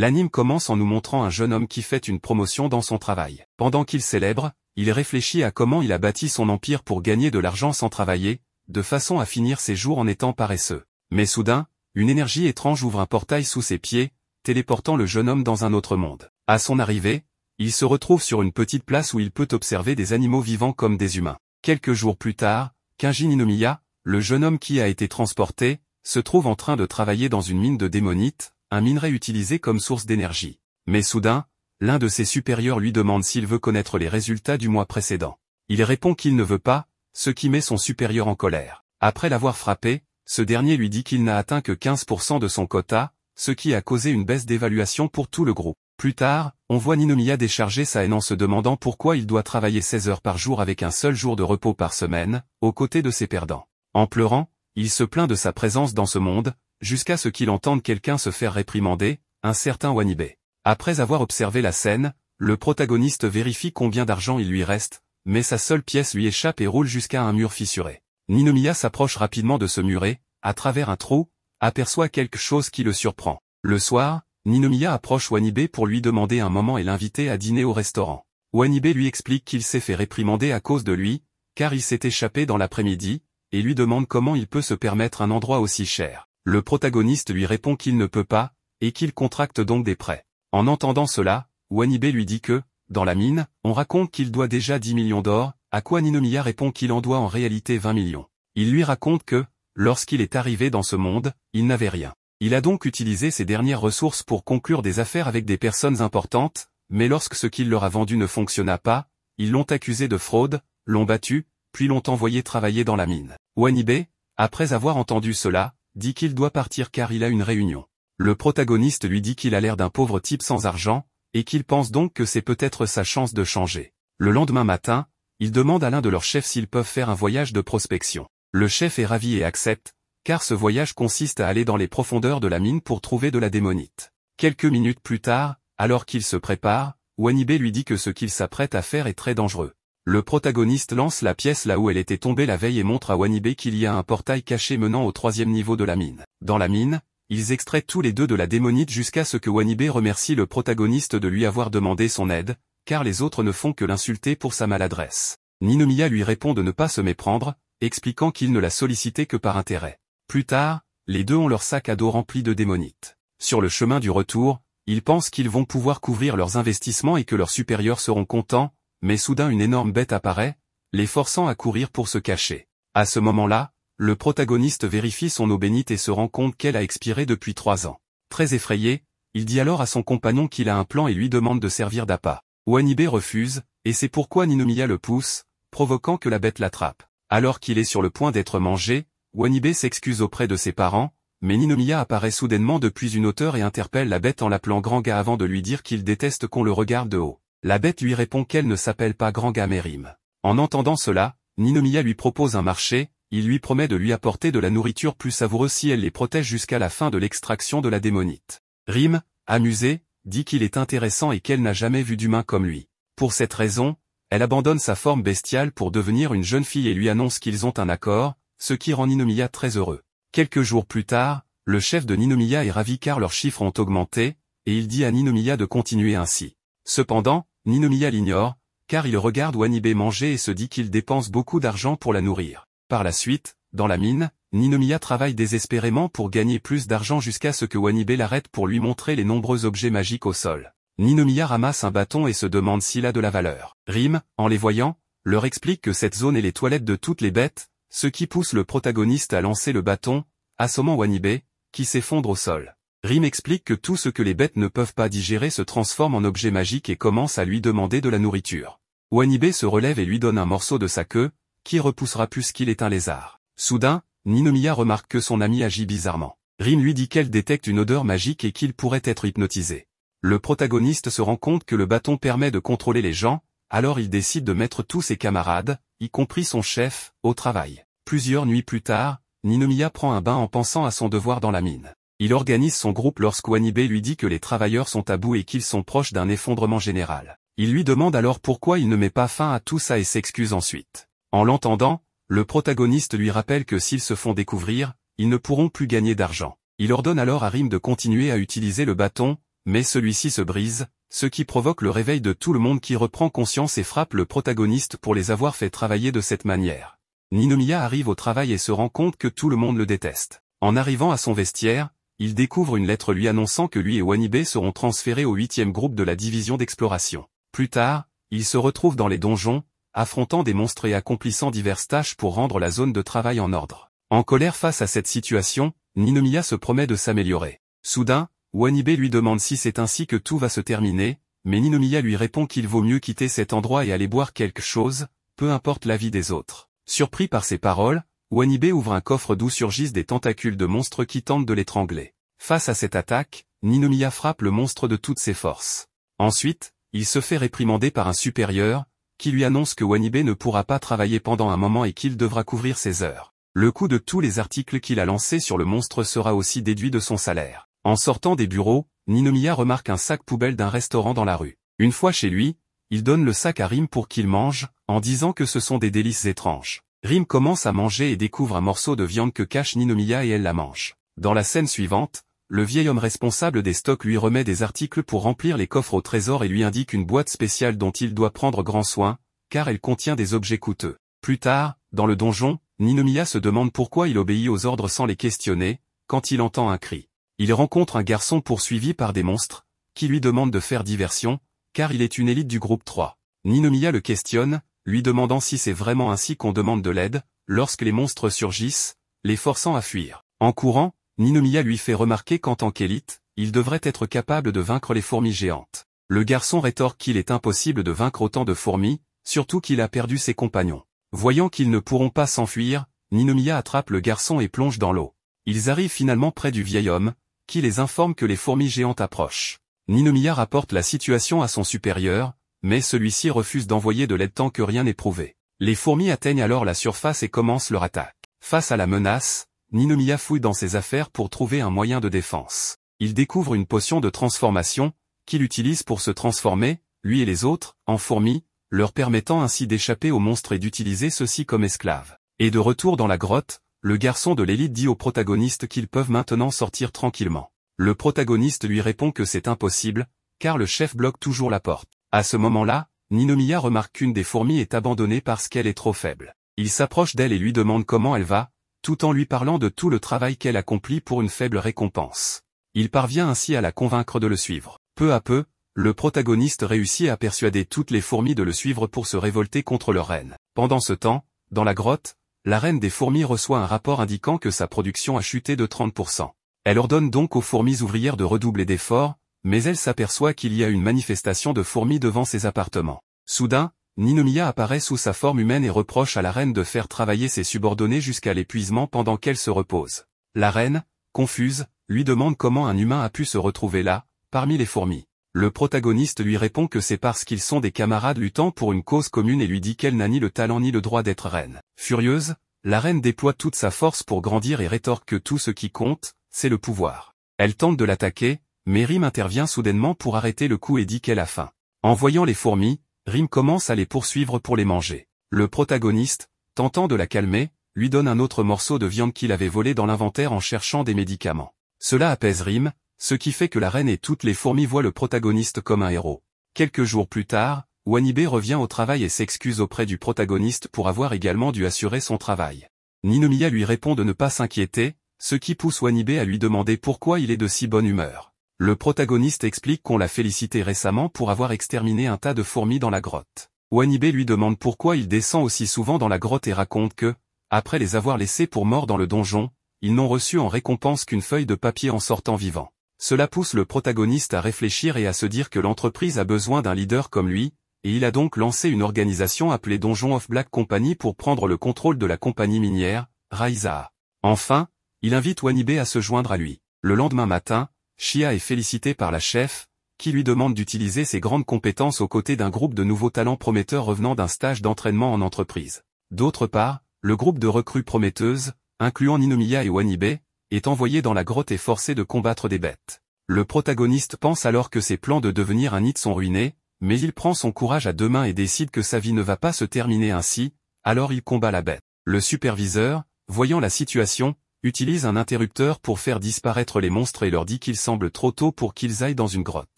L'anime commence en nous montrant un jeune homme qui fait une promotion dans son travail. Pendant qu'il célèbre, il réfléchit à comment il a bâti son empire pour gagner de l'argent sans travailler, de façon à finir ses jours en étant paresseux. Mais soudain, une énergie étrange ouvre un portail sous ses pieds, téléportant le jeune homme dans un autre monde. À son arrivée, il se retrouve sur une petite place où il peut observer des animaux vivants comme des humains. Quelques jours plus tard, Kinjin Inomiya, le jeune homme qui a été transporté, se trouve en train de travailler dans une mine de démonites, un minerai utilisé comme source d'énergie. Mais soudain, l'un de ses supérieurs lui demande s'il veut connaître les résultats du mois précédent. Il répond qu'il ne veut pas, ce qui met son supérieur en colère. Après l'avoir frappé, ce dernier lui dit qu'il n'a atteint que 15% de son quota, ce qui a causé une baisse d'évaluation pour tout le groupe. Plus tard, on voit Ninomiya décharger sa haine en se demandant pourquoi il doit travailler 16 heures par jour avec un seul jour de repos par semaine, aux côtés de ses perdants. En pleurant, il se plaint de sa présence dans ce monde, jusqu'à ce qu'il entende quelqu'un se faire réprimander, un certain Wanibé. Après avoir observé la scène, le protagoniste vérifie combien d'argent il lui reste, mais sa seule pièce lui échappe et roule jusqu'à un mur fissuré. Ninomiya s'approche rapidement de ce mur et, à travers un trou, aperçoit quelque chose qui le surprend. Le soir, Ninomiya approche Wanibé pour lui demander un moment et l'inviter à dîner au restaurant. Wanibé lui explique qu'il s'est fait réprimander à cause de lui, car il s'est échappé dans l'après-midi, et lui demande comment il peut se permettre un endroit aussi cher le protagoniste lui répond qu'il ne peut pas, et qu'il contracte donc des prêts. En entendant cela, Wanibé lui dit que, dans la mine, on raconte qu'il doit déjà 10 millions d'or, à quoi Ninomiya répond qu'il en doit en réalité 20 millions. Il lui raconte que, lorsqu'il est arrivé dans ce monde, il n'avait rien. Il a donc utilisé ses dernières ressources pour conclure des affaires avec des personnes importantes, mais lorsque ce qu'il leur a vendu ne fonctionna pas, ils l'ont accusé de fraude, l'ont battu, puis l'ont envoyé travailler dans la mine. Wanibé, après avoir entendu cela, dit qu'il doit partir car il a une réunion. Le protagoniste lui dit qu'il a l'air d'un pauvre type sans argent, et qu'il pense donc que c'est peut-être sa chance de changer. Le lendemain matin, il demande à l'un de leurs chefs s'ils peuvent faire un voyage de prospection. Le chef est ravi et accepte, car ce voyage consiste à aller dans les profondeurs de la mine pour trouver de la démonite. Quelques minutes plus tard, alors qu'il se prépare, Wanibé lui dit que ce qu'il s'apprête à faire est très dangereux. Le protagoniste lance la pièce là où elle était tombée la veille et montre à Wanibé qu'il y a un portail caché menant au troisième niveau de la mine. Dans la mine, ils extraient tous les deux de la démonite jusqu'à ce que Wanibé remercie le protagoniste de lui avoir demandé son aide, car les autres ne font que l'insulter pour sa maladresse. Ninomiya lui répond de ne pas se méprendre, expliquant qu'il ne l'a sollicité que par intérêt. Plus tard, les deux ont leur sac à dos rempli de démonites. Sur le chemin du retour, ils pensent qu'ils vont pouvoir couvrir leurs investissements et que leurs supérieurs seront contents, mais soudain une énorme bête apparaît, les forçant à courir pour se cacher. À ce moment-là, le protagoniste vérifie son eau bénite et se rend compte qu'elle a expiré depuis trois ans. Très effrayé, il dit alors à son compagnon qu'il a un plan et lui demande de servir d'appât. Wanibé refuse, et c'est pourquoi Ninomiya le pousse, provoquant que la bête l'attrape. Alors qu'il est sur le point d'être mangé, Wanibé s'excuse auprès de ses parents, mais Ninomiya apparaît soudainement depuis une hauteur et interpelle la bête en l'appelant grand gars » avant de lui dire qu'il déteste qu'on le regarde de haut. La bête lui répond qu'elle ne s'appelle pas Grand Gamérim. En entendant cela, Ninomiya lui propose un marché, il lui promet de lui apporter de la nourriture plus savoureuse si elle les protège jusqu'à la fin de l'extraction de la démonite. Rim, amusée, dit qu'il est intéressant et qu'elle n'a jamais vu d'humain comme lui. Pour cette raison, elle abandonne sa forme bestiale pour devenir une jeune fille et lui annonce qu'ils ont un accord, ce qui rend Ninomiya très heureux. Quelques jours plus tard, le chef de Ninomiya est ravi car leurs chiffres ont augmenté, et il dit à Ninomiya de continuer ainsi. Cependant, Ninomiya l'ignore, car il regarde Wanibé manger et se dit qu'il dépense beaucoup d'argent pour la nourrir. Par la suite, dans la mine, Ninomiya travaille désespérément pour gagner plus d'argent jusqu'à ce que Wanibé l'arrête pour lui montrer les nombreux objets magiques au sol. Ninomiya ramasse un bâton et se demande s'il a de la valeur. Rim, en les voyant, leur explique que cette zone est les toilettes de toutes les bêtes, ce qui pousse le protagoniste à lancer le bâton, assommant Wanibé, qui s'effondre au sol. Rim explique que tout ce que les bêtes ne peuvent pas digérer se transforme en objet magique et commence à lui demander de la nourriture. Wanibé se relève et lui donne un morceau de sa queue, qui repoussera puisqu'il qu'il est un lézard. Soudain, Ninomiya remarque que son ami agit bizarrement. Rim lui dit qu'elle détecte une odeur magique et qu'il pourrait être hypnotisé. Le protagoniste se rend compte que le bâton permet de contrôler les gens, alors il décide de mettre tous ses camarades, y compris son chef, au travail. Plusieurs nuits plus tard, Ninomiya prend un bain en pensant à son devoir dans la mine. Il organise son groupe lorsqu'Wanibé lui dit que les travailleurs sont à bout et qu'ils sont proches d'un effondrement général. Il lui demande alors pourquoi il ne met pas fin à tout ça et s'excuse ensuite. En l'entendant, le protagoniste lui rappelle que s'ils se font découvrir, ils ne pourront plus gagner d'argent. Il ordonne alors à Rim de continuer à utiliser le bâton, mais celui-ci se brise, ce qui provoque le réveil de tout le monde qui reprend conscience et frappe le protagoniste pour les avoir fait travailler de cette manière. Ninomiya arrive au travail et se rend compte que tout le monde le déteste. En arrivant à son vestiaire, il découvre une lettre lui annonçant que lui et Wanibé seront transférés au huitième groupe de la division d'exploration. Plus tard, il se retrouve dans les donjons, affrontant des monstres et accomplissant diverses tâches pour rendre la zone de travail en ordre. En colère face à cette situation, Ninomiya se promet de s'améliorer. Soudain, Wanibé lui demande si c'est ainsi que tout va se terminer, mais Ninomiya lui répond qu'il vaut mieux quitter cet endroit et aller boire quelque chose, peu importe l'avis des autres. Surpris par ses paroles, Wanibé ouvre un coffre d'où surgissent des tentacules de monstres qui tentent de l'étrangler. Face à cette attaque, Ninomiya frappe le monstre de toutes ses forces. Ensuite, il se fait réprimander par un supérieur, qui lui annonce que Wanibé ne pourra pas travailler pendant un moment et qu'il devra couvrir ses heures. Le coût de tous les articles qu'il a lancés sur le monstre sera aussi déduit de son salaire. En sortant des bureaux, Ninomiya remarque un sac poubelle d'un restaurant dans la rue. Une fois chez lui, il donne le sac à Rime pour qu'il mange, en disant que ce sont des délices étranges. Rim commence à manger et découvre un morceau de viande que cache Ninomiya et elle la mange. Dans la scène suivante, le vieil homme responsable des stocks lui remet des articles pour remplir les coffres au trésor et lui indique une boîte spéciale dont il doit prendre grand soin, car elle contient des objets coûteux. Plus tard, dans le donjon, Ninomiya se demande pourquoi il obéit aux ordres sans les questionner, quand il entend un cri. Il rencontre un garçon poursuivi par des monstres, qui lui demande de faire diversion, car il est une élite du groupe 3. Ninomiya le questionne, lui demandant si c'est vraiment ainsi qu'on demande de l'aide, lorsque les monstres surgissent, les forçant à fuir. En courant, Ninomiya lui fait remarquer qu'en tant qu'élite, il devrait être capable de vaincre les fourmis géantes. Le garçon rétorque qu'il est impossible de vaincre autant de fourmis, surtout qu'il a perdu ses compagnons. Voyant qu'ils ne pourront pas s'enfuir, Ninomiya attrape le garçon et plonge dans l'eau. Ils arrivent finalement près du vieil homme, qui les informe que les fourmis géantes approchent. Ninomiya rapporte la situation à son supérieur, mais celui-ci refuse d'envoyer de l'aide tant que rien n'est prouvé. Les fourmis atteignent alors la surface et commencent leur attaque. Face à la menace, Ninomiya fouille dans ses affaires pour trouver un moyen de défense. Il découvre une potion de transformation, qu'il utilise pour se transformer, lui et les autres, en fourmis, leur permettant ainsi d'échapper aux monstres et d'utiliser ceux-ci comme esclaves. Et de retour dans la grotte, le garçon de l'élite dit au protagoniste qu'ils peuvent maintenant sortir tranquillement. Le protagoniste lui répond que c'est impossible, car le chef bloque toujours la porte. À ce moment-là, Ninomiya remarque qu'une des fourmis est abandonnée parce qu'elle est trop faible. Il s'approche d'elle et lui demande comment elle va, tout en lui parlant de tout le travail qu'elle accomplit pour une faible récompense. Il parvient ainsi à la convaincre de le suivre. Peu à peu, le protagoniste réussit à persuader toutes les fourmis de le suivre pour se révolter contre leur reine. Pendant ce temps, dans la grotte, la reine des fourmis reçoit un rapport indiquant que sa production a chuté de 30%. Elle ordonne donc aux fourmis ouvrières de redoubler d'efforts, mais elle s'aperçoit qu'il y a une manifestation de fourmis devant ses appartements. Soudain, Ninomiya apparaît sous sa forme humaine et reproche à la reine de faire travailler ses subordonnés jusqu'à l'épuisement pendant qu'elle se repose. La reine, confuse, lui demande comment un humain a pu se retrouver là, parmi les fourmis. Le protagoniste lui répond que c'est parce qu'ils sont des camarades luttant pour une cause commune et lui dit qu'elle n'a ni le talent ni le droit d'être reine. Furieuse, la reine déploie toute sa force pour grandir et rétorque que tout ce qui compte, c'est le pouvoir. Elle tente de l'attaquer, mais Rim intervient soudainement pour arrêter le coup et dit qu'elle a faim. En voyant les fourmis, Rim commence à les poursuivre pour les manger. Le protagoniste, tentant de la calmer, lui donne un autre morceau de viande qu'il avait volé dans l'inventaire en cherchant des médicaments. Cela apaise Rim, ce qui fait que la reine et toutes les fourmis voient le protagoniste comme un héros. Quelques jours plus tard, Wanibé revient au travail et s'excuse auprès du protagoniste pour avoir également dû assurer son travail. Ninomiya lui répond de ne pas s'inquiéter, ce qui pousse Wanibé à lui demander pourquoi il est de si bonne humeur. Le protagoniste explique qu'on l'a félicité récemment pour avoir exterminé un tas de fourmis dans la grotte. Wanibé lui demande pourquoi il descend aussi souvent dans la grotte et raconte que, après les avoir laissés pour morts dans le donjon, ils n'ont reçu en récompense qu'une feuille de papier en sortant vivant. Cela pousse le protagoniste à réfléchir et à se dire que l'entreprise a besoin d'un leader comme lui, et il a donc lancé une organisation appelée Donjon of Black Company pour prendre le contrôle de la compagnie minière, Raiza. Enfin, il invite Wanibé à se joindre à lui. Le lendemain matin, Shia est félicité par la chef, qui lui demande d'utiliser ses grandes compétences aux côtés d'un groupe de nouveaux talents prometteurs revenant d'un stage d'entraînement en entreprise. D'autre part, le groupe de recrues prometteuses, incluant Ninomiya et Wanibe, est envoyé dans la grotte et forcé de combattre des bêtes. Le protagoniste pense alors que ses plans de devenir un nid sont ruinés, mais il prend son courage à deux mains et décide que sa vie ne va pas se terminer ainsi, alors il combat la bête. Le superviseur, voyant la situation, utilise un interrupteur pour faire disparaître les monstres et leur dit qu'il semble trop tôt pour qu'ils aillent dans une grotte.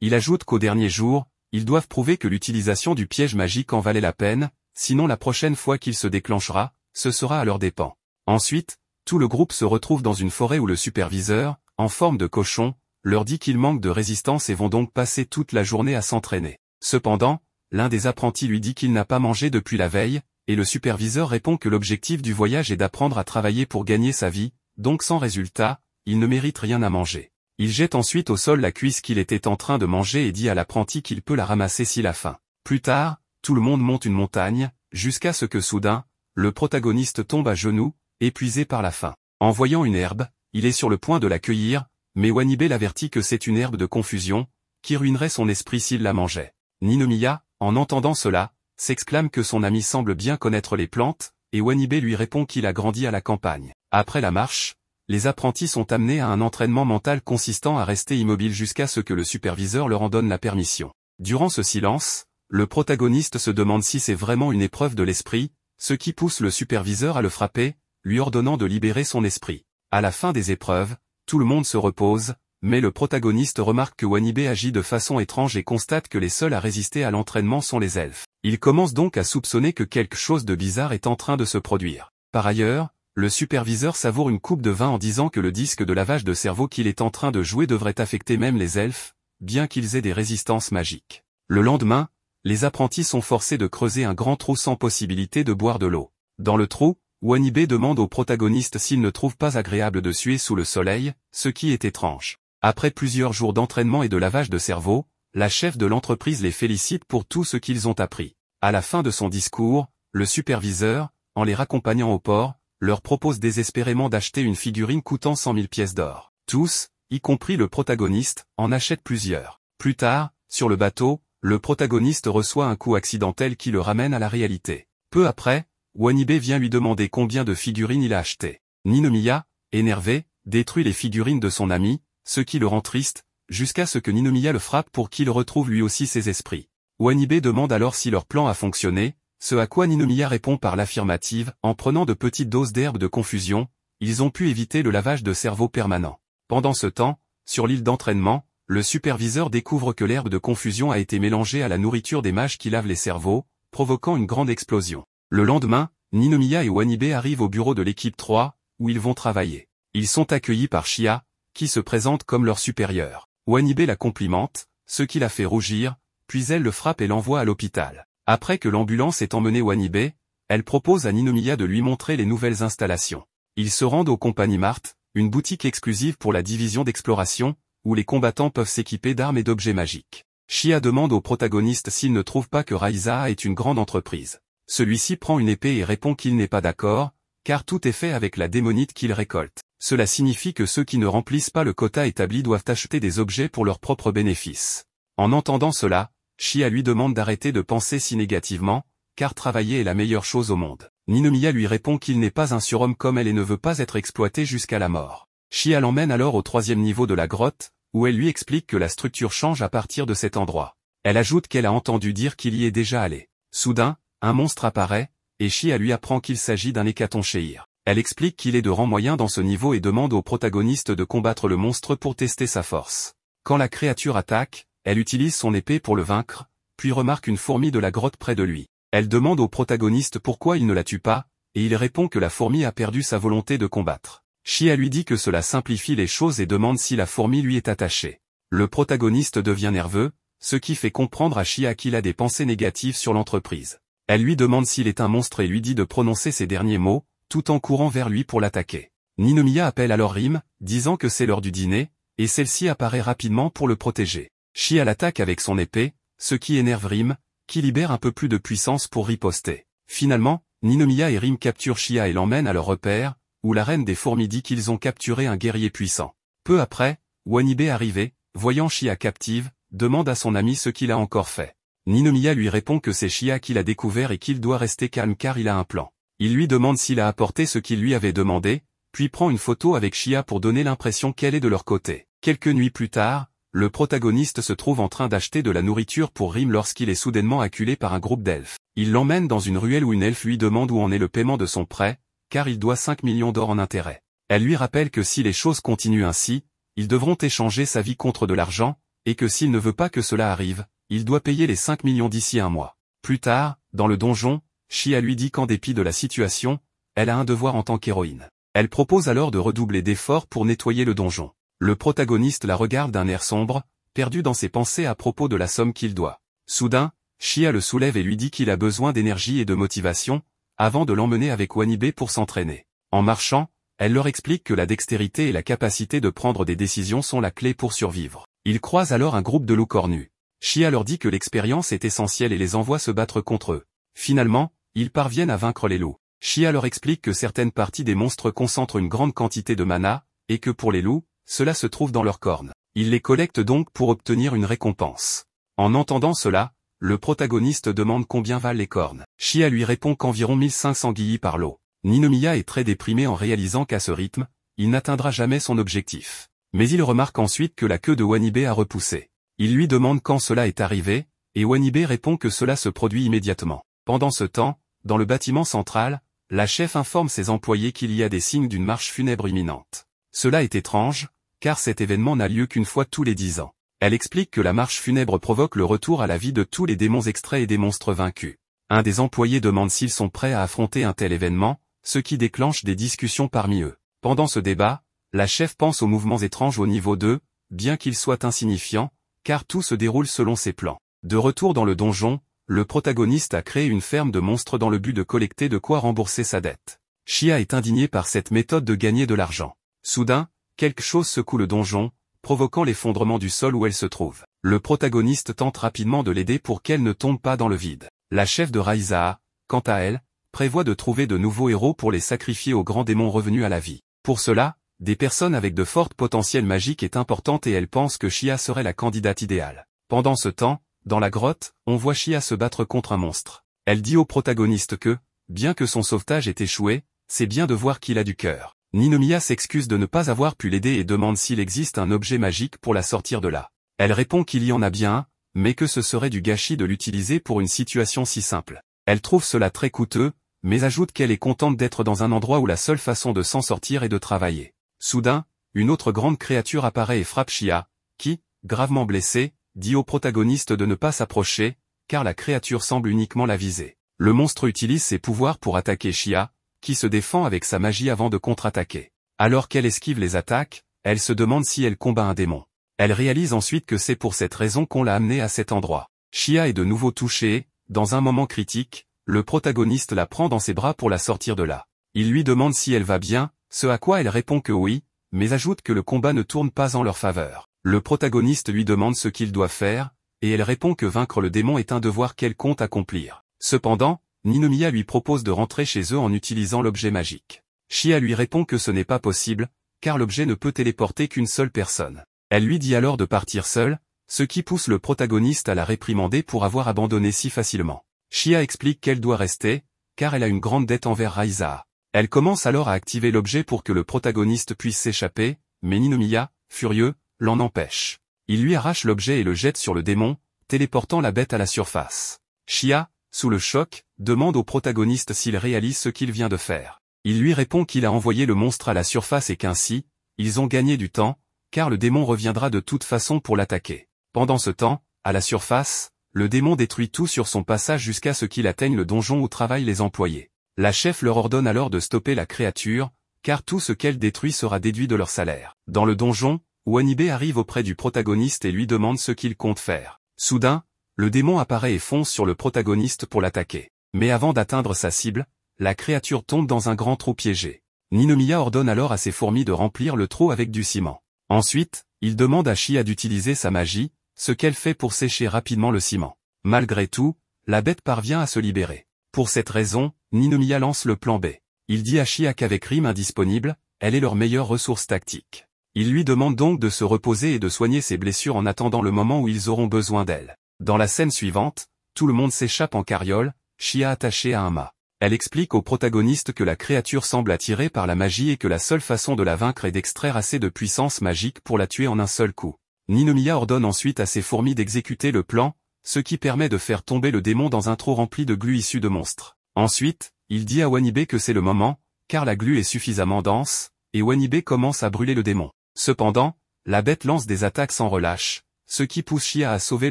Il ajoute qu'au dernier jour, ils doivent prouver que l'utilisation du piège magique en valait la peine, sinon la prochaine fois qu'il se déclenchera, ce sera à leur dépens. Ensuite, tout le groupe se retrouve dans une forêt où le superviseur, en forme de cochon, leur dit qu'ils manquent de résistance et vont donc passer toute la journée à s'entraîner. Cependant, l'un des apprentis lui dit qu'il n'a pas mangé depuis la veille, et le superviseur répond que l'objectif du voyage est d'apprendre à travailler pour gagner sa vie, donc sans résultat, il ne mérite rien à manger. Il jette ensuite au sol la cuisse qu'il était en train de manger et dit à l'apprenti qu'il peut la ramasser s'il a faim. Plus tard, tout le monde monte une montagne, jusqu'à ce que soudain, le protagoniste tombe à genoux, épuisé par la faim. En voyant une herbe, il est sur le point de la cueillir, mais Wanibé l'avertit que c'est une herbe de confusion, qui ruinerait son esprit s'il la mangeait. Ninomiya, en entendant cela, s'exclame que son ami semble bien connaître les plantes, et Wanibé lui répond qu'il a grandi à la campagne. Après la marche, les apprentis sont amenés à un entraînement mental consistant à rester immobile jusqu'à ce que le superviseur leur en donne la permission. Durant ce silence, le protagoniste se demande si c'est vraiment une épreuve de l'esprit, ce qui pousse le superviseur à le frapper, lui ordonnant de libérer son esprit. À la fin des épreuves, tout le monde se repose, mais le protagoniste remarque que Wanibé agit de façon étrange et constate que les seuls à résister à l'entraînement sont les elfes. Il commence donc à soupçonner que quelque chose de bizarre est en train de se produire. Par ailleurs, le superviseur savoure une coupe de vin en disant que le disque de lavage de cerveau qu'il est en train de jouer devrait affecter même les elfes, bien qu'ils aient des résistances magiques. Le lendemain, les apprentis sont forcés de creuser un grand trou sans possibilité de boire de l'eau. Dans le trou, Wanibé demande au protagoniste s'il ne trouve pas agréable de suer sous le soleil, ce qui est étrange. Après plusieurs jours d'entraînement et de lavage de cerveau, la chef de l'entreprise les félicite pour tout ce qu'ils ont appris. À la fin de son discours, le superviseur, en les raccompagnant au port, leur propose désespérément d'acheter une figurine coûtant 100 000 pièces d'or. Tous, y compris le protagoniste, en achètent plusieurs. Plus tard, sur le bateau, le protagoniste reçoit un coup accidentel qui le ramène à la réalité. Peu après, Wanibe vient lui demander combien de figurines il a achetées. Ninomiya, énervé, détruit les figurines de son ami, ce qui le rend triste, jusqu'à ce que Ninomiya le frappe pour qu'il retrouve lui aussi ses esprits. Wanibé demande alors si leur plan a fonctionné, ce à quoi Ninomiya répond par l'affirmative, en prenant de petites doses d'herbe de confusion, ils ont pu éviter le lavage de cerveau permanent. Pendant ce temps, sur l'île d'entraînement, le superviseur découvre que l'herbe de confusion a été mélangée à la nourriture des mages qui lavent les cerveaux, provoquant une grande explosion. Le lendemain, Ninomiya et Wanibé arrivent au bureau de l'équipe 3, où ils vont travailler. Ils sont accueillis par Shia, qui se présente comme leur supérieur. Wanibé la complimente, ce qui la fait rougir, puis elle le frappe et l'envoie à l'hôpital. Après que l'ambulance ait emmené Wanibé, elle propose à Ninomiya de lui montrer les nouvelles installations. Ils se rendent au Company Mart, une boutique exclusive pour la division d'exploration, où les combattants peuvent s'équiper d'armes et d'objets magiques. Shia demande au protagoniste s'il ne trouve pas que Raiza est une grande entreprise. Celui-ci prend une épée et répond qu'il n'est pas d'accord, car tout est fait avec la démonite qu'il récolte. Cela signifie que ceux qui ne remplissent pas le quota établi doivent acheter des objets pour leur propre bénéfice. En entendant cela, Shia lui demande d'arrêter de penser si négativement, car travailler est la meilleure chose au monde. Ninomiya lui répond qu'il n'est pas un surhomme comme elle et ne veut pas être exploité jusqu'à la mort. Shia l'emmène alors au troisième niveau de la grotte, où elle lui explique que la structure change à partir de cet endroit. Elle ajoute qu'elle a entendu dire qu'il y est déjà allé. Soudain, un monstre apparaît, et Shia lui apprend qu'il s'agit d'un hécatonchéir. Elle explique qu'il est de rang moyen dans ce niveau et demande au protagoniste de combattre le monstre pour tester sa force. Quand la créature attaque, elle utilise son épée pour le vaincre, puis remarque une fourmi de la grotte près de lui. Elle demande au protagoniste pourquoi il ne la tue pas, et il répond que la fourmi a perdu sa volonté de combattre. Shia lui dit que cela simplifie les choses et demande si la fourmi lui est attachée. Le protagoniste devient nerveux, ce qui fait comprendre à Shia qu'il a des pensées négatives sur l'entreprise. Elle lui demande s'il est un monstre et lui dit de prononcer ses derniers mots, tout en courant vers lui pour l'attaquer. Ninomiya appelle alors Rim, disant que c'est l'heure du dîner, et celle-ci apparaît rapidement pour le protéger. Shia l'attaque avec son épée, ce qui énerve Rim, qui libère un peu plus de puissance pour riposter. Finalement, Ninomiya et Rim capturent Shia et l'emmènent à leur repère, où la reine des fourmis dit qu'ils ont capturé un guerrier puissant. Peu après, Wanibe arrivé, voyant Shia captive, demande à son ami ce qu'il a encore fait. Ninomiya lui répond que c'est Shia qu'il a découvert et qu'il doit rester calme car il a un plan. Il lui demande s'il a apporté ce qu'il lui avait demandé, puis prend une photo avec Shia pour donner l'impression qu'elle est de leur côté. Quelques nuits plus tard, le protagoniste se trouve en train d'acheter de la nourriture pour Rim lorsqu'il est soudainement acculé par un groupe d'elfes. Il l'emmène dans une ruelle où une elfe lui demande où en est le paiement de son prêt, car il doit 5 millions d'or en intérêt. Elle lui rappelle que si les choses continuent ainsi, ils devront échanger sa vie contre de l'argent, et que s'il ne veut pas que cela arrive, il doit payer les 5 millions d'ici un mois. Plus tard, dans le donjon, Shia lui dit qu'en dépit de la situation, elle a un devoir en tant qu'héroïne. Elle propose alors de redoubler d'efforts pour nettoyer le donjon. Le protagoniste la regarde d'un air sombre, perdu dans ses pensées à propos de la somme qu'il doit. Soudain, Shia le soulève et lui dit qu'il a besoin d'énergie et de motivation, avant de l'emmener avec Wanibé pour s'entraîner. En marchant, elle leur explique que la dextérité et la capacité de prendre des décisions sont la clé pour survivre. Ils croisent alors un groupe de loups cornus. Shia leur dit que l'expérience est essentielle et les envoie se battre contre eux. Finalement, ils parviennent à vaincre les loups. Shia leur explique que certaines parties des monstres concentrent une grande quantité de mana, et que pour les loups, cela se trouve dans leurs cornes. Ils les collectent donc pour obtenir une récompense. En entendant cela, le protagoniste demande combien valent les cornes. Shia lui répond qu'environ 1500 guillis par lot. Ninomiya est très déprimé en réalisant qu'à ce rythme, il n'atteindra jamais son objectif. Mais il remarque ensuite que la queue de Wanibé a repoussé. Il lui demande quand cela est arrivé, et Wanibé répond que cela se produit immédiatement. Pendant ce temps, dans le bâtiment central, la chef informe ses employés qu'il y a des signes d'une marche funèbre imminente. Cela est étrange, car cet événement n'a lieu qu'une fois tous les dix ans. Elle explique que la marche funèbre provoque le retour à la vie de tous les démons extraits et des monstres vaincus. Un des employés demande s'ils sont prêts à affronter un tel événement, ce qui déclenche des discussions parmi eux. Pendant ce débat, la chef pense aux mouvements étranges au niveau 2, bien qu'ils soient insignifiants, car tout se déroule selon ses plans. De retour dans le donjon, le protagoniste a créé une ferme de monstres dans le but de collecter de quoi rembourser sa dette. Shia est indignée par cette méthode de gagner de l'argent. Soudain, quelque chose secoue le donjon, provoquant l'effondrement du sol où elle se trouve. Le protagoniste tente rapidement de l'aider pour qu'elle ne tombe pas dans le vide. La chef de Raiza, quant à elle, prévoit de trouver de nouveaux héros pour les sacrifier aux grands démons revenus à la vie. Pour cela, des personnes avec de fortes potentiels magiques est importante et elle pense que Shia serait la candidate idéale. Pendant ce temps, dans la grotte, on voit Shia se battre contre un monstre. Elle dit au protagoniste que, bien que son sauvetage ait échoué, c'est bien de voir qu'il a du cœur. Ninomiya s'excuse de ne pas avoir pu l'aider et demande s'il existe un objet magique pour la sortir de là. Elle répond qu'il y en a bien mais que ce serait du gâchis de l'utiliser pour une situation si simple. Elle trouve cela très coûteux, mais ajoute qu'elle est contente d'être dans un endroit où la seule façon de s'en sortir est de travailler. Soudain, une autre grande créature apparaît et frappe Shia, qui, gravement blessée, dit au protagoniste de ne pas s'approcher, car la créature semble uniquement la viser. Le monstre utilise ses pouvoirs pour attaquer Shia, qui se défend avec sa magie avant de contre-attaquer. Alors qu'elle esquive les attaques, elle se demande si elle combat un démon. Elle réalise ensuite que c'est pour cette raison qu'on l'a amenée à cet endroit. Shia est de nouveau touchée, dans un moment critique, le protagoniste la prend dans ses bras pour la sortir de là. Il lui demande si elle va bien, ce à quoi elle répond que oui, mais ajoute que le combat ne tourne pas en leur faveur. Le protagoniste lui demande ce qu'il doit faire, et elle répond que vaincre le démon est un devoir qu'elle compte accomplir. Cependant, Ninomiya lui propose de rentrer chez eux en utilisant l'objet magique. Shia lui répond que ce n'est pas possible, car l'objet ne peut téléporter qu'une seule personne. Elle lui dit alors de partir seule, ce qui pousse le protagoniste à la réprimander pour avoir abandonné si facilement. Shia explique qu'elle doit rester, car elle a une grande dette envers Raiza. Elle commence alors à activer l'objet pour que le protagoniste puisse s'échapper, mais Ninomiya, furieux, l'en empêche. Il lui arrache l'objet et le jette sur le démon, téléportant la bête à la surface. Shia, sous le choc, demande au protagoniste s'il réalise ce qu'il vient de faire. Il lui répond qu'il a envoyé le monstre à la surface et qu'ainsi, ils ont gagné du temps, car le démon reviendra de toute façon pour l'attaquer. Pendant ce temps, à la surface, le démon détruit tout sur son passage jusqu'à ce qu'il atteigne le donjon où travaillent les employés. La chef leur ordonne alors de stopper la créature, car tout ce qu'elle détruit sera déduit de leur salaire. Dans le donjon, Wanibé arrive auprès du protagoniste et lui demande ce qu'il compte faire. Soudain, le démon apparaît et fonce sur le protagoniste pour l'attaquer. Mais avant d'atteindre sa cible, la créature tombe dans un grand trou piégé. Ninomiya ordonne alors à ses fourmis de remplir le trou avec du ciment. Ensuite, il demande à Shia d'utiliser sa magie, ce qu'elle fait pour sécher rapidement le ciment. Malgré tout, la bête parvient à se libérer. Pour cette raison, Ninomiya lance le plan B. Il dit à Shia qu'avec Rime indisponible, elle est leur meilleure ressource tactique. Il lui demande donc de se reposer et de soigner ses blessures en attendant le moment où ils auront besoin d'elle. Dans la scène suivante, tout le monde s'échappe en carriole, Shia attachée à un mât. Elle explique au protagoniste que la créature semble attirée par la magie et que la seule façon de la vaincre est d'extraire assez de puissance magique pour la tuer en un seul coup. Ninomiya ordonne ensuite à ses fourmis d'exécuter le plan, ce qui permet de faire tomber le démon dans un trou rempli de glu issu de monstres. Ensuite, il dit à Wanibé que c'est le moment, car la glu est suffisamment dense, et Wanibé commence à brûler le démon. Cependant, la bête lance des attaques sans relâche, ce qui pousse Shia à sauver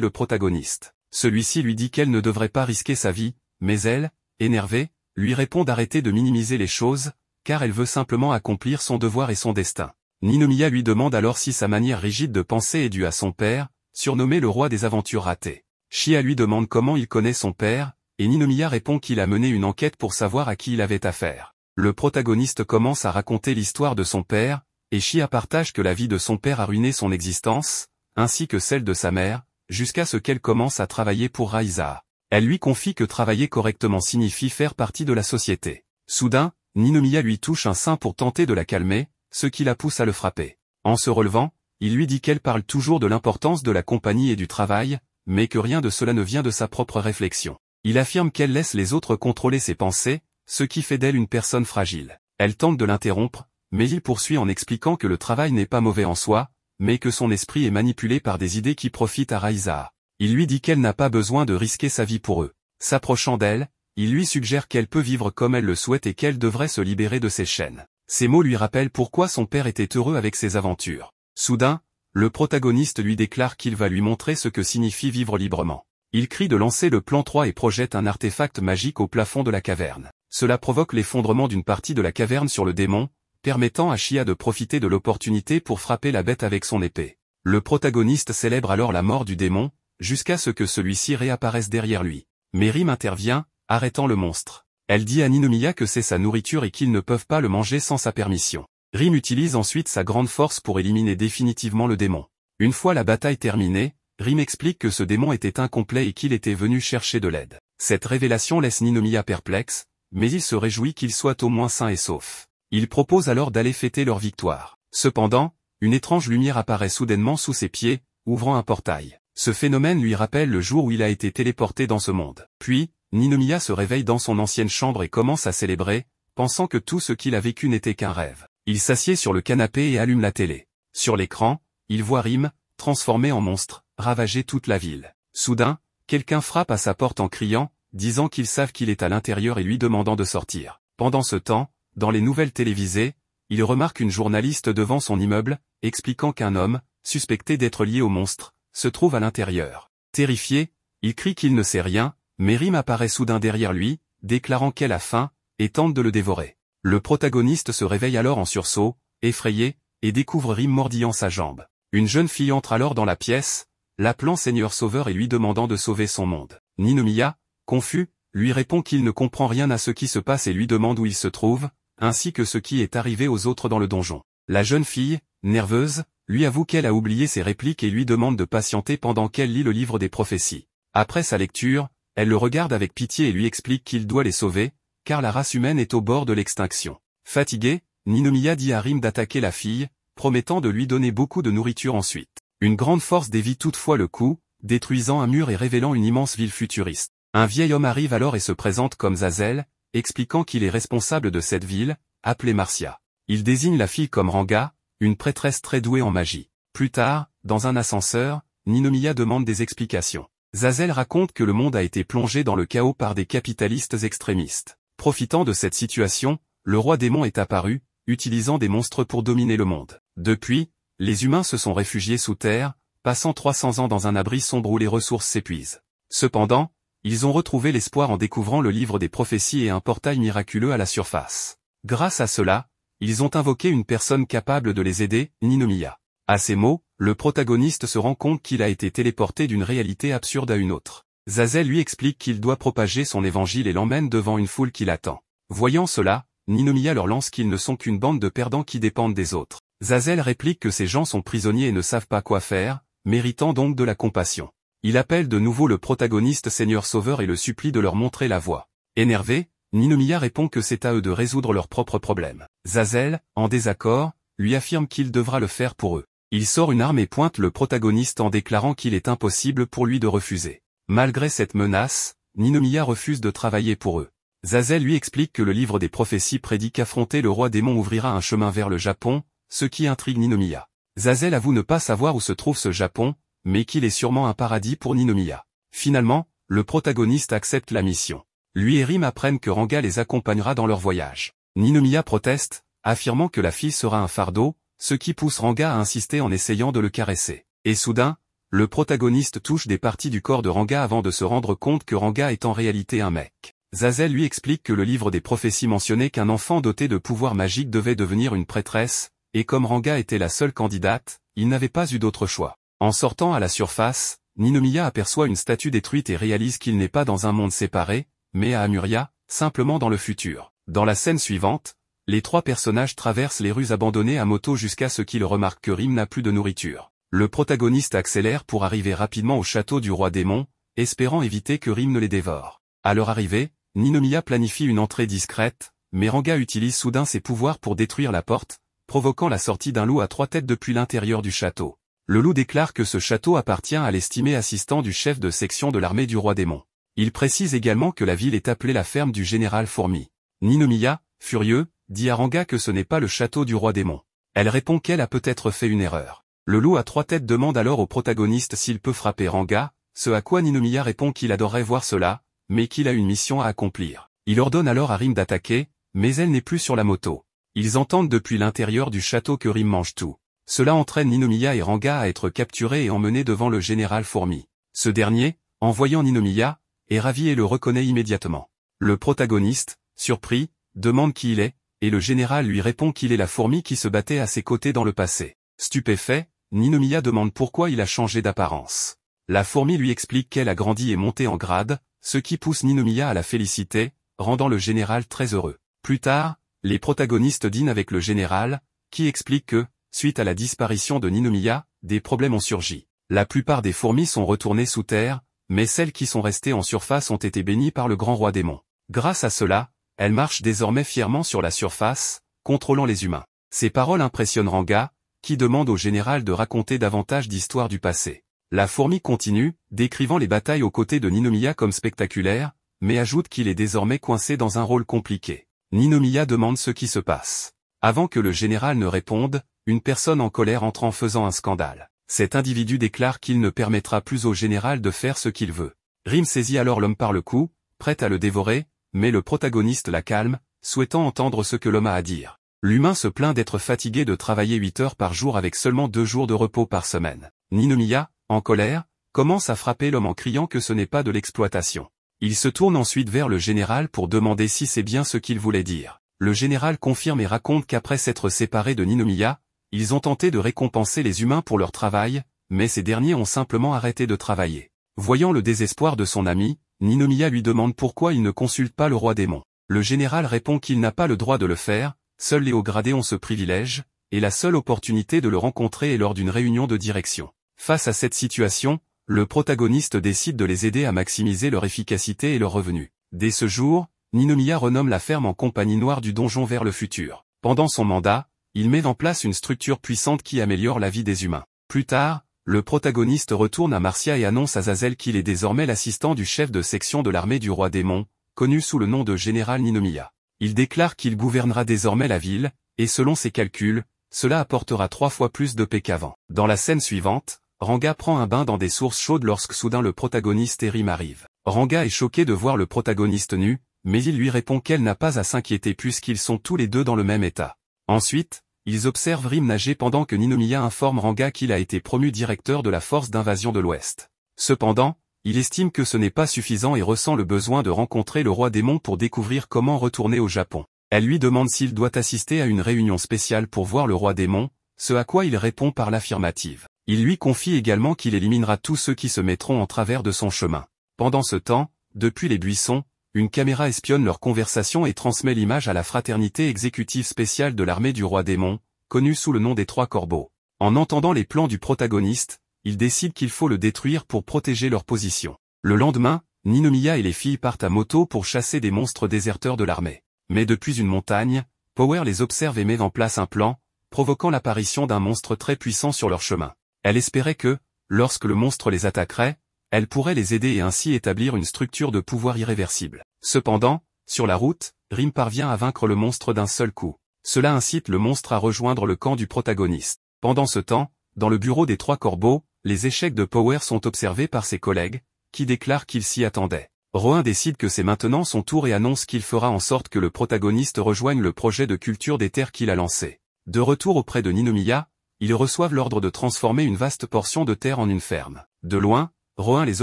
le protagoniste. Celui-ci lui dit qu'elle ne devrait pas risquer sa vie, mais elle, énervée, lui répond d'arrêter de minimiser les choses, car elle veut simplement accomplir son devoir et son destin. Ninomiya lui demande alors si sa manière rigide de penser est due à son père, surnommé le roi des aventures ratées. Shia lui demande comment il connaît son père, et Ninomiya répond qu'il a mené une enquête pour savoir à qui il avait affaire. Le protagoniste commence à raconter l'histoire de son père, et Shia partage que la vie de son père a ruiné son existence, ainsi que celle de sa mère, jusqu'à ce qu'elle commence à travailler pour Raiza. Elle lui confie que travailler correctement signifie faire partie de la société. Soudain, Ninomiya lui touche un sein pour tenter de la calmer, ce qui la pousse à le frapper. En se relevant, il lui dit qu'elle parle toujours de l'importance de la compagnie et du travail, mais que rien de cela ne vient de sa propre réflexion. Il affirme qu'elle laisse les autres contrôler ses pensées, ce qui fait d'elle une personne fragile. Elle tente de l'interrompre, mais il poursuit en expliquant que le travail n'est pas mauvais en soi, mais que son esprit est manipulé par des idées qui profitent à Raïsa. Il lui dit qu'elle n'a pas besoin de risquer sa vie pour eux. S'approchant d'elle, il lui suggère qu'elle peut vivre comme elle le souhaite et qu'elle devrait se libérer de ses chaînes. Ces mots lui rappellent pourquoi son père était heureux avec ses aventures. Soudain, le protagoniste lui déclare qu'il va lui montrer ce que signifie vivre librement. Il crie de lancer le plan 3 et projette un artefact magique au plafond de la caverne. Cela provoque l'effondrement d'une partie de la caverne sur le démon, permettant à Shia de profiter de l'opportunité pour frapper la bête avec son épée. Le protagoniste célèbre alors la mort du démon, jusqu'à ce que celui-ci réapparaisse derrière lui. Mais Rim intervient, arrêtant le monstre. Elle dit à Ninomiya que c'est sa nourriture et qu'ils ne peuvent pas le manger sans sa permission. Rim utilise ensuite sa grande force pour éliminer définitivement le démon. Une fois la bataille terminée, Rim explique que ce démon était incomplet et qu'il était venu chercher de l'aide. Cette révélation laisse Ninomiya perplexe, mais il se réjouit qu'il soit au moins sain et sauf. Il propose alors d'aller fêter leur victoire. Cependant, une étrange lumière apparaît soudainement sous ses pieds, ouvrant un portail. Ce phénomène lui rappelle le jour où il a été téléporté dans ce monde. Puis, Ninomiya se réveille dans son ancienne chambre et commence à célébrer, pensant que tout ce qu'il a vécu n'était qu'un rêve. Il s'assied sur le canapé et allume la télé. Sur l'écran, il voit Rime, transformé en monstre, ravager toute la ville. Soudain, quelqu'un frappe à sa porte en criant, disant qu'ils savent qu'il est à l'intérieur et lui demandant de sortir. Pendant ce temps, dans les nouvelles télévisées, il remarque une journaliste devant son immeuble, expliquant qu'un homme, suspecté d'être lié au monstre, se trouve à l'intérieur. Terrifié, il crie qu'il ne sait rien, mais Rime apparaît soudain derrière lui, déclarant qu'elle a faim, et tente de le dévorer. Le protagoniste se réveille alors en sursaut, effrayé, et découvre Rim mordillant sa jambe. Une jeune fille entre alors dans la pièce, l'appelant Seigneur Sauveur et lui demandant de sauver son monde. Ninomiya, confus, lui répond qu'il ne comprend rien à ce qui se passe et lui demande où il se trouve, ainsi que ce qui est arrivé aux autres dans le donjon. La jeune fille, nerveuse, lui avoue qu'elle a oublié ses répliques et lui demande de patienter pendant qu'elle lit le livre des prophéties. Après sa lecture, elle le regarde avec pitié et lui explique qu'il doit les sauver, car la race humaine est au bord de l'extinction. Fatiguée, Ninomiya dit à Rim d'attaquer la fille, promettant de lui donner beaucoup de nourriture ensuite. Une grande force dévie toutefois le coup, détruisant un mur et révélant une immense ville futuriste. Un vieil homme arrive alors et se présente comme Zazel, expliquant qu'il est responsable de cette ville, appelée Marcia. Il désigne la fille comme Ranga, une prêtresse très douée en magie. Plus tard, dans un ascenseur, Ninomiya demande des explications. Zazel raconte que le monde a été plongé dans le chaos par des capitalistes extrémistes. Profitant de cette situation, le roi démon est apparu, utilisant des monstres pour dominer le monde. Depuis, les humains se sont réfugiés sous terre, passant 300 ans dans un abri sombre où les ressources s'épuisent. Cependant, ils ont retrouvé l'espoir en découvrant le livre des prophéties et un portail miraculeux à la surface. Grâce à cela, ils ont invoqué une personne capable de les aider, Ninomiya. À ces mots, le protagoniste se rend compte qu'il a été téléporté d'une réalité absurde à une autre. Zazel lui explique qu'il doit propager son évangile et l'emmène devant une foule qui l'attend. Voyant cela, Ninomiya leur lance qu'ils ne sont qu'une bande de perdants qui dépendent des autres. Zazel réplique que ces gens sont prisonniers et ne savent pas quoi faire, méritant donc de la compassion. Il appelle de nouveau le protagoniste Seigneur Sauveur et le supplie de leur montrer la voie. Énervé, Ninomiya répond que c'est à eux de résoudre leurs propres problèmes. Zazel, en désaccord, lui affirme qu'il devra le faire pour eux. Il sort une arme et pointe le protagoniste en déclarant qu'il est impossible pour lui de refuser. Malgré cette menace, Ninomiya refuse de travailler pour eux. Zazel lui explique que le livre des prophéties prédit qu'affronter le roi démon ouvrira un chemin vers le Japon, ce qui intrigue Ninomiya. Zazel avoue ne pas savoir où se trouve ce Japon, mais qu'il est sûrement un paradis pour Ninomiya. Finalement, le protagoniste accepte la mission. Lui et Rim apprennent que Ranga les accompagnera dans leur voyage. Ninomiya proteste, affirmant que la fille sera un fardeau, ce qui pousse Ranga à insister en essayant de le caresser. Et soudain, le protagoniste touche des parties du corps de Ranga avant de se rendre compte que Ranga est en réalité un mec. Zazel lui explique que le livre des prophéties mentionnait qu'un enfant doté de pouvoirs magiques devait devenir une prêtresse, et comme Ranga était la seule candidate, il n'avait pas eu d'autre choix. En sortant à la surface, Ninomiya aperçoit une statue détruite et réalise qu'il n'est pas dans un monde séparé, mais à Amuria, simplement dans le futur. Dans la scène suivante, les trois personnages traversent les rues abandonnées à moto jusqu'à ce qu'ils remarquent que Rim n'a plus de nourriture. Le protagoniste accélère pour arriver rapidement au château du roi démon, espérant éviter que Rim ne les dévore. À leur arrivée, Ninomiya planifie une entrée discrète, mais Ranga utilise soudain ses pouvoirs pour détruire la porte, provoquant la sortie d'un loup à trois têtes depuis l'intérieur du château. Le loup déclare que ce château appartient à l'estimé assistant du chef de section de l'armée du roi démon. Il précise également que la ville est appelée la ferme du général Fourmi. Ninomiya, furieux, dit à Ranga que ce n'est pas le château du roi démon. Elle répond qu'elle a peut-être fait une erreur. Le loup à trois têtes demande alors au protagoniste s'il peut frapper Ranga, ce à quoi Ninomiya répond qu'il adorerait voir cela, mais qu'il a une mission à accomplir. Il ordonne alors à Rim d'attaquer, mais elle n'est plus sur la moto. Ils entendent depuis l'intérieur du château que Rim mange tout. Cela entraîne Ninomiya et Ranga à être capturés et emmenés devant le général Fourmi. Ce dernier, en voyant Ninomiya, est ravi et le reconnaît immédiatement. Le protagoniste, surpris, demande qui il est, et le général lui répond qu'il est la fourmi qui se battait à ses côtés dans le passé. Stupéfait, Ninomiya demande pourquoi il a changé d'apparence. La fourmi lui explique qu'elle a grandi et monté en grade, ce qui pousse Ninomiya à la féliciter, rendant le général très heureux. Plus tard, les protagonistes dînent avec le général, qui explique que, Suite à la disparition de Ninomiya, des problèmes ont surgi. La plupart des fourmis sont retournées sous terre, mais celles qui sont restées en surface ont été bénies par le grand roi démon. Grâce à cela, elles marchent désormais fièrement sur la surface, contrôlant les humains. Ces paroles impressionnent Ranga, qui demande au général de raconter davantage d'histoires du passé. La fourmi continue, décrivant les batailles aux côtés de Ninomiya comme spectaculaires, mais ajoute qu'il est désormais coincé dans un rôle compliqué. Ninomiya demande ce qui se passe. Avant que le général ne réponde, une personne en colère entre en faisant un scandale. Cet individu déclare qu'il ne permettra plus au général de faire ce qu'il veut. Rim saisit alors l'homme par le cou, prêt à le dévorer, mais le protagoniste la calme, souhaitant entendre ce que l'homme a à dire. L'humain se plaint d'être fatigué de travailler 8 heures par jour avec seulement deux jours de repos par semaine. Ninomiya, en colère, commence à frapper l'homme en criant que ce n'est pas de l'exploitation. Il se tourne ensuite vers le général pour demander si c'est bien ce qu'il voulait dire. Le général confirme et raconte qu'après s'être séparé de Ninomiya, ils ont tenté de récompenser les humains pour leur travail, mais ces derniers ont simplement arrêté de travailler. Voyant le désespoir de son ami, Ninomiya lui demande pourquoi il ne consulte pas le roi démon. Le général répond qu'il n'a pas le droit de le faire, seuls les hauts gradés ont ce privilège, et la seule opportunité de le rencontrer est lors d'une réunion de direction. Face à cette situation, le protagoniste décide de les aider à maximiser leur efficacité et leur revenu. Dès ce jour, Ninomiya renomme la ferme en compagnie noire du donjon vers le futur. Pendant son mandat, il met en place une structure puissante qui améliore la vie des humains. Plus tard, le protagoniste retourne à Marcia et annonce à Zazel qu'il est désormais l'assistant du chef de section de l'armée du roi démon, connu sous le nom de général Ninomiya. Il déclare qu'il gouvernera désormais la ville, et selon ses calculs, cela apportera trois fois plus de paix qu'avant. Dans la scène suivante, Ranga prend un bain dans des sources chaudes lorsque soudain le protagoniste Erim arrive. Ranga est choqué de voir le protagoniste nu, mais il lui répond qu'elle n'a pas à s'inquiéter puisqu'ils sont tous les deux dans le même état. Ensuite, ils observent Rim nager pendant que Ninomiya informe Ranga qu'il a été promu directeur de la force d'invasion de l'Ouest. Cependant, il estime que ce n'est pas suffisant et ressent le besoin de rencontrer le roi démon pour découvrir comment retourner au Japon. Elle lui demande s'il doit assister à une réunion spéciale pour voir le roi démon, ce à quoi il répond par l'affirmative. Il lui confie également qu'il éliminera tous ceux qui se mettront en travers de son chemin. Pendant ce temps, depuis les buissons, une caméra espionne leur conversation et transmet l'image à la fraternité exécutive spéciale de l'armée du roi démon, connue sous le nom des Trois Corbeaux. En entendant les plans du protagoniste, ils décident qu'il faut le détruire pour protéger leur position. Le lendemain, Ninomiya et les filles partent à moto pour chasser des monstres déserteurs de l'armée. Mais depuis une montagne, Power les observe et met en place un plan, provoquant l'apparition d'un monstre très puissant sur leur chemin. Elle espérait que, lorsque le monstre les attaquerait, elle pourrait les aider et ainsi établir une structure de pouvoir irréversible. Cependant, sur la route, Rim parvient à vaincre le monstre d'un seul coup. Cela incite le monstre à rejoindre le camp du protagoniste. Pendant ce temps, dans le bureau des trois corbeaux, les échecs de Power sont observés par ses collègues, qui déclarent qu'ils s'y attendaient. Rohan décide que c'est maintenant son tour et annonce qu'il fera en sorte que le protagoniste rejoigne le projet de culture des terres qu'il a lancé. De retour auprès de Ninomiya, ils reçoivent l'ordre de transformer une vaste portion de terre en une ferme. De loin, Rohan les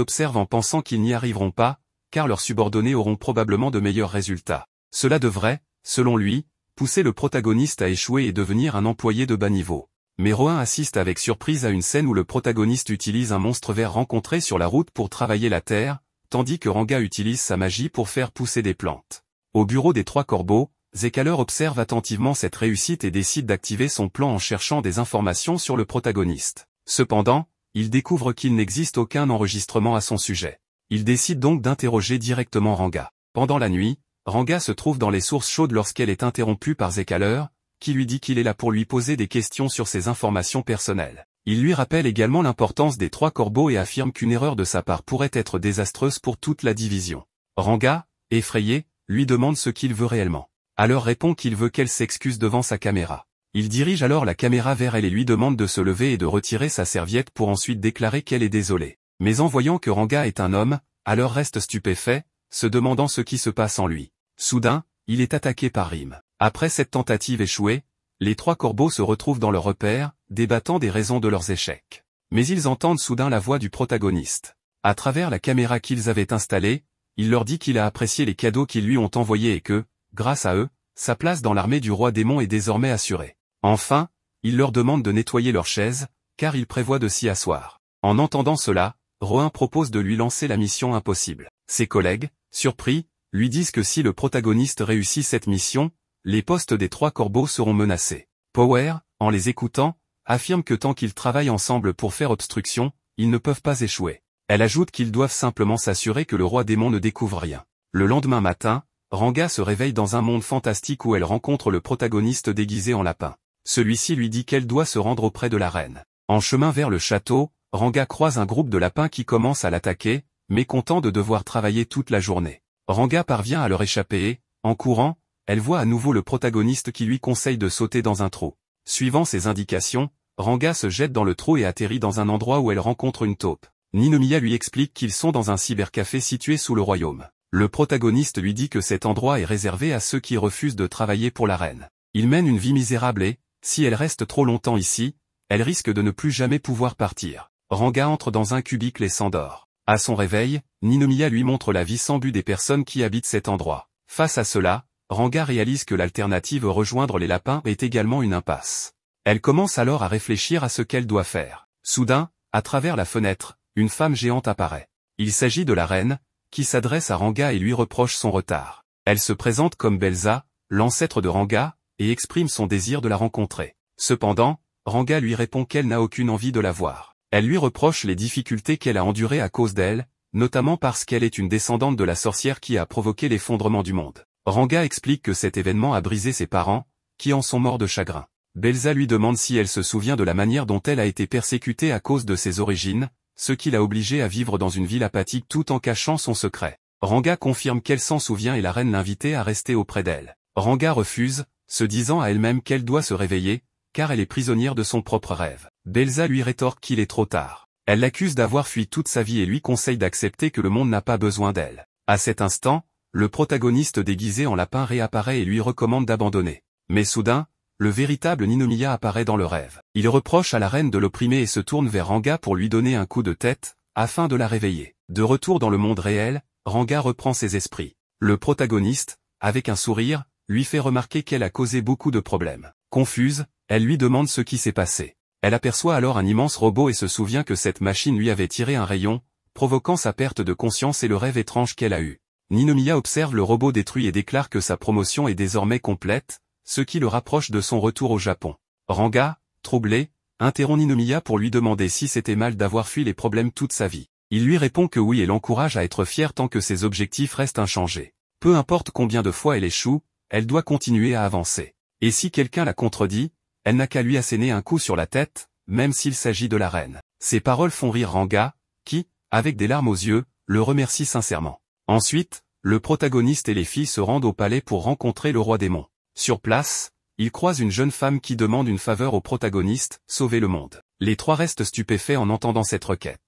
observe en pensant qu'ils n'y arriveront pas, car leurs subordonnés auront probablement de meilleurs résultats. Cela devrait, selon lui, pousser le protagoniste à échouer et devenir un employé de bas niveau. Mais Rohan assiste avec surprise à une scène où le protagoniste utilise un monstre vert rencontré sur la route pour travailler la terre, tandis que Ranga utilise sa magie pour faire pousser des plantes. Au bureau des trois corbeaux, Zekaler observe attentivement cette réussite et décide d'activer son plan en cherchant des informations sur le protagoniste. Cependant, il découvre qu'il n'existe aucun enregistrement à son sujet. Il décide donc d'interroger directement Ranga. Pendant la nuit, Ranga se trouve dans les sources chaudes lorsqu'elle est interrompue par Zekaler, qui lui dit qu'il est là pour lui poser des questions sur ses informations personnelles. Il lui rappelle également l'importance des trois corbeaux et affirme qu'une erreur de sa part pourrait être désastreuse pour toute la division. Ranga, effrayé, lui demande ce qu'il veut réellement. Alors répond qu'il veut qu'elle s'excuse devant sa caméra. Il dirige alors la caméra vers elle et lui demande de se lever et de retirer sa serviette pour ensuite déclarer qu'elle est désolée. Mais en voyant que Ranga est un homme, alors reste stupéfait, se demandant ce qui se passe en lui. Soudain, il est attaqué par Rim. Après cette tentative échouée, les trois corbeaux se retrouvent dans leur repère, débattant des raisons de leurs échecs. Mais ils entendent soudain la voix du protagoniste. À travers la caméra qu'ils avaient installée, il leur dit qu'il a apprécié les cadeaux qu'ils lui ont envoyés et que, grâce à eux, sa place dans l'armée du roi démon est désormais assurée. Enfin, il leur demande de nettoyer leurs chaises, car il prévoit de s'y asseoir. En entendant cela, Rohan propose de lui lancer la mission impossible. Ses collègues, surpris, lui disent que si le protagoniste réussit cette mission, les postes des trois corbeaux seront menacés. Power, en les écoutant, affirme que tant qu'ils travaillent ensemble pour faire obstruction, ils ne peuvent pas échouer. Elle ajoute qu'ils doivent simplement s'assurer que le roi démon ne découvre rien. Le lendemain matin, Ranga se réveille dans un monde fantastique où elle rencontre le protagoniste déguisé en lapin celui-ci lui dit qu'elle doit se rendre auprès de la reine. En chemin vers le château, Ranga croise un groupe de lapins qui commence à l'attaquer, mécontent de devoir travailler toute la journée. Ranga parvient à leur échapper et, en courant, elle voit à nouveau le protagoniste qui lui conseille de sauter dans un trou. Suivant ses indications, Ranga se jette dans le trou et atterrit dans un endroit où elle rencontre une taupe. Ninomiya lui explique qu'ils sont dans un cybercafé situé sous le royaume. Le protagoniste lui dit que cet endroit est réservé à ceux qui refusent de travailler pour la reine. Il mène une vie misérable et, si elle reste trop longtemps ici, elle risque de ne plus jamais pouvoir partir. Ranga entre dans un cubicle et s'endort. À son réveil, Ninomiya lui montre la vie sans but des personnes qui habitent cet endroit. Face à cela, Ranga réalise que l'alternative rejoindre les lapins est également une impasse. Elle commence alors à réfléchir à ce qu'elle doit faire. Soudain, à travers la fenêtre, une femme géante apparaît. Il s'agit de la reine, qui s'adresse à Ranga et lui reproche son retard. Elle se présente comme Belza, l'ancêtre de Ranga, et exprime son désir de la rencontrer. Cependant, Ranga lui répond qu'elle n'a aucune envie de la voir. Elle lui reproche les difficultés qu'elle a endurées à cause d'elle, notamment parce qu'elle est une descendante de la sorcière qui a provoqué l'effondrement du monde. Ranga explique que cet événement a brisé ses parents, qui en sont morts de chagrin. Belza lui demande si elle se souvient de la manière dont elle a été persécutée à cause de ses origines, ce qui l'a obligée à vivre dans une ville apathique tout en cachant son secret. Ranga confirme qu'elle s'en souvient et la reine l'invitait à rester auprès d'elle. Ranga refuse, se disant à elle-même qu'elle doit se réveiller, car elle est prisonnière de son propre rêve. Belza lui rétorque qu'il est trop tard. Elle l'accuse d'avoir fui toute sa vie et lui conseille d'accepter que le monde n'a pas besoin d'elle. À cet instant, le protagoniste déguisé en lapin réapparaît et lui recommande d'abandonner. Mais soudain, le véritable Ninomiya apparaît dans le rêve. Il reproche à la reine de l'opprimer et se tourne vers Ranga pour lui donner un coup de tête, afin de la réveiller. De retour dans le monde réel, Ranga reprend ses esprits. Le protagoniste, avec un sourire, lui fait remarquer qu'elle a causé beaucoup de problèmes. Confuse, elle lui demande ce qui s'est passé. Elle aperçoit alors un immense robot et se souvient que cette machine lui avait tiré un rayon, provoquant sa perte de conscience et le rêve étrange qu'elle a eu. Ninomiya observe le robot détruit et déclare que sa promotion est désormais complète, ce qui le rapproche de son retour au Japon. Ranga, troublé, interrompt Ninomiya pour lui demander si c'était mal d'avoir fui les problèmes toute sa vie. Il lui répond que oui et l'encourage à être fier tant que ses objectifs restent inchangés. Peu importe combien de fois elle échoue, elle doit continuer à avancer. Et si quelqu'un la contredit, elle n'a qu'à lui asséner un coup sur la tête, même s'il s'agit de la reine. Ces paroles font rire Ranga, qui, avec des larmes aux yeux, le remercie sincèrement. Ensuite, le protagoniste et les filles se rendent au palais pour rencontrer le roi démon. Sur place, ils croisent une jeune femme qui demande une faveur au protagoniste, sauver le monde. Les trois restent stupéfaits en entendant cette requête.